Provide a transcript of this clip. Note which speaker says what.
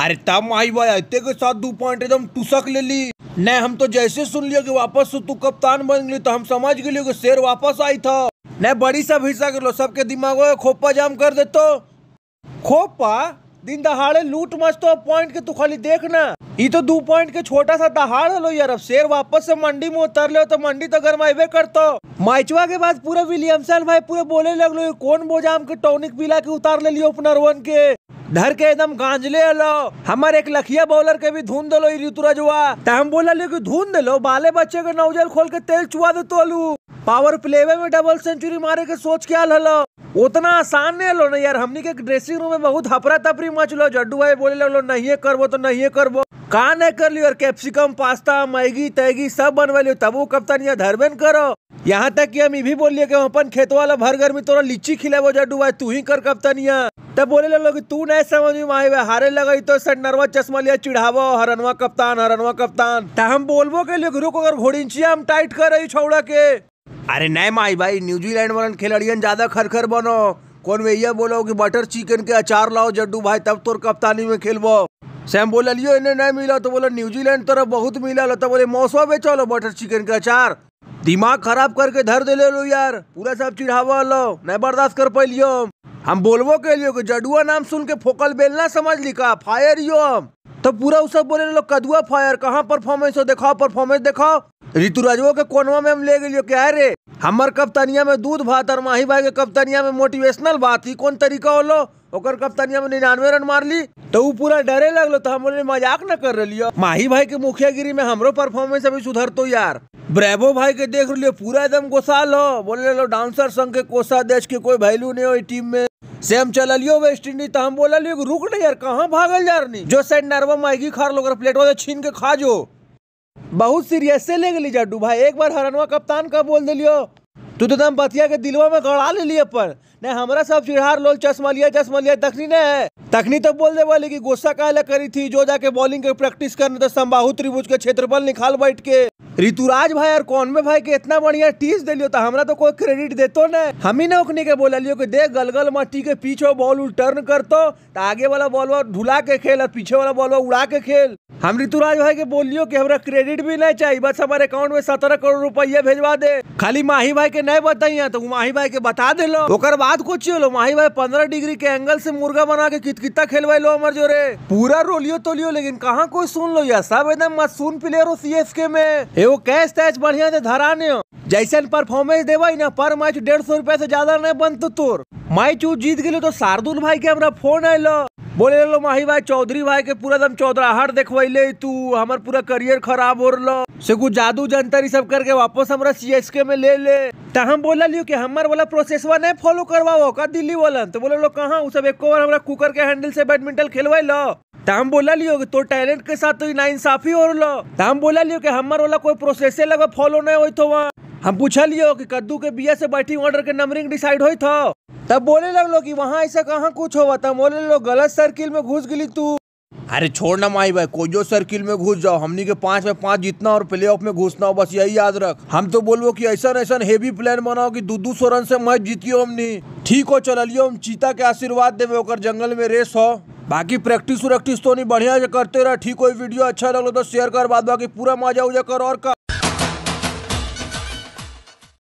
Speaker 1: अरे तब माई भाई आते के साथ दो पॉइंट एकदम टूसक ले ली नहीं हम तो जैसे सुन लिया कि वापस से तू कप्तान बन गई तो हम समझ गए कि शेर वापस आई था नहीं बड़ी सब हिस्सा कर लो सबके दिमाग में खोपा जाम कर दे तो खोपा दिन दहाड़े लूट मस्त तो पॉइंट के तू खाली देख ना ये तो दो पॉइंट के छोटा सा दहाड़ लो यार अब शेर वापस से मंडी में उतर ले तो मंडी तो गरमाइबे करतो माइचवा के बाद पूरा विलियमसन भाई पूरे बोले लग लो कौन बोजाम के टॉनिक पिला के उतार ले लियो अपना रोवन के धर के एकदम गांजले लो हमारे एक लखिया बॉलर के भी धुन दलो तो हम बोला लो कि धुन दलो बाले बच्चे के नौजल खोल के तेल चुआ दे लू पावर प्ले में डबल सेंचुरी मारे के सोच क्या हलो उतना आसान नहीं लो ना यार हमने के ड्रेसिंग रूम में बहुत हपरा तपरी मचलो जड्डू भाई बोले लो नहीं करबो तो नहीं करबो का नहीं कर लियो और कैप्सिकम पास्ता मैगी तैगी सब बनवा लियो तबो कप्तान यहाँ धरबे न करो यहाँ तक कि हम ये भी बोलिए कि हम अपन खेत वाला भर गर्मी तोरा लीची खिलाबो जा डुबा तू ही कर कप्तान यहाँ तब बोले लोग तू नहीं समझ में आए हारे लगाई तो सर नरवा चश्मा लिया चिढ़ावो हरनवा कप्तान हरनवा कप्तान तो हम बोलबो के लिए रुको अगर घोड़ी हम टाइट कर रही छोड़ा के अरे नहीं माई भाई न्यूजीलैंड वाले खिलाड़ियन ज्यादा खरखर बनो कौन भैया बोलो कि बटर चिकन के अचार लाओ जड्डू भाई तब तोर कप्तानी में खेलबो सैम बोला लियो इन्हें नहीं मिला तो बोला न्यूजीलैंड तरफ बहुत मिला लो तो बोले मौसम में चलो बटर चिकन का अचार दिमाग खराब करके धर दे ले लो यार पूरा सब चिढ़ावा लो नहीं बर्दाश्त कर पाई लियो हम बोलबो के लियो कि जडुआ नाम सुन के फोकल बेलना समझ लिखा फायर यो हम तो पूरा उस बोले लो कदुआ फायर कहाँ परफॉर्मेंस हो देखाओ परफॉर्मेंस दिखाओ ऋतुराजो के कोनवा में हम ले गए क्या रे हमार कप्तानिया में दूध भात और माही भाई के कप्तानिया में मोटिवेशनल बात ही कौन तरीका हो लो ओकर कप्तानिया में निन्यानवे रन मार ली तो वो पूरा डरे लगलो तो हम मजाक न कर रही माही भाई के मुखियागिरी में हमरो परफॉर्मेंस अभी सुधर तो यार ब्रेबो भाई के देख रही पूरा एकदम गोसाल हो बोले लो डांसर संघ के कोसा देश के कोई वैल्यू नहीं हो टीम में सेम चल लियो वेस्ट इंडीज तो हम बोला लियो रुक नहीं यार कहाँ भागल जा रही जो साइड नर्वा मैगी खा लो प्लेट वाले छीन के खा जो बहुत सीरियस से ले गली जाडू भाई एक बार हरनवा कप्तान का बोल दिलियो तू तो दम बतिया के दिलवा में गड़ा ले लिए पर नहीं हमारा सब चिढ़ार लोल चश्मा लिया चश्मा लिया तखनी न है तखनी तो बोल दे बोले कि गुस्सा काहे करी थी जो जाके बॉलिंग के प्रैक्टिस करने तो संबाहु त्रिभुज के बल निकाल बैठ के ऋतुराज भाई और कौन में भाई के इतना बढ़िया टीस दिलियो था हमरा तो कोई क्रेडिट देतो न हम ही ने के बोला लियो कि देख गलगल मट्टी के पीछे बॉल टर्न कर तो आगे वाला बॉल वो ढुला के खेल और पीछे वाला बॉल वो उड़ा के खेल हम ऋतुराज भाई के बोलियो कि हमरा क्रेडिट भी नहीं चाहिए बस हमारे अकाउंट में सत्रह करोड़ रुपया भेजवा दे खाली माही भाई के नहीं बताइए तो माही भाई के बता दे लो ओकर बाद कुछ लो माही भाई पंद्रह डिग्री के एंगल से मुर्गा बना के कितकिता खेलवाई लो हमारे जोरे पूरा रोलियो तोलियो लेकिन कहाँ कोई सुन लो यार सब एकदम मत सुन प्लेयर हो सी में एगो कैश तैच बढ़िया से धरा धराने जैसे परफॉर्मेंस देव ना पर मैच डेढ़ सौ रूपए ऐसी ज्यादा नहीं बनतो तोर मैच उ जीत गए तो शार्दुल भाई के हमारा फोन आये लो बोले लो माही भाई चौधरी भाई के पूरा दम चौधराहट देखवैले तू हमार पूरा करियर खराब हो रो से कुछ जादू जंतर सब करके वापस हमारा सी एस के में ले ले तो हम बोला लियो कि हमारे वाला प्रोसेसवा नहीं फॉलो करवाओ का दिल्ली वाला तो बोले लो कहा सब एक बार हमरा कुकर के हैंडल से बैडमिंटन खेलवा लो ताम बोला लियो कि तो टैलेंट के साथ तो ना इंसाफी हो रो ताम बोला लियो कि हमारे वाला कोई प्रोसेस लगे फॉलो नहीं हो तो वहाँ हम पूछा लियो कि कद्दू के बिया से बैठी ऑर्डर के नंबरिंग डिसाइड हो था तब बोले लगलो कि वहाँ ऐसा कहाँ कुछ होगा तब बोले लो गलत सर्किल में घुस गई तू अरे छोड़ ना माई भाई कोई जो सर्किल में घुस जाओ हमनी के पांच में पांच जितना और प्ले ऑफ में घुसना हो बस यही याद रख हम तो बोलो कि ऐसा ऐसा हेवी प्लान बनाओ कि दू दू सौ रन से मैच जीतियो हमनी ठीक हो चलियो हम चीता के आशीर्वाद देवे जंगल में रेस हो बाकी प्रैक्टिस वैक्टिस तो नहीं बढ़िया करते रह ठीक हो वीडियो अच्छा लगे तो शेयर कर बाद बाकी पूरा मजा उजा कर और का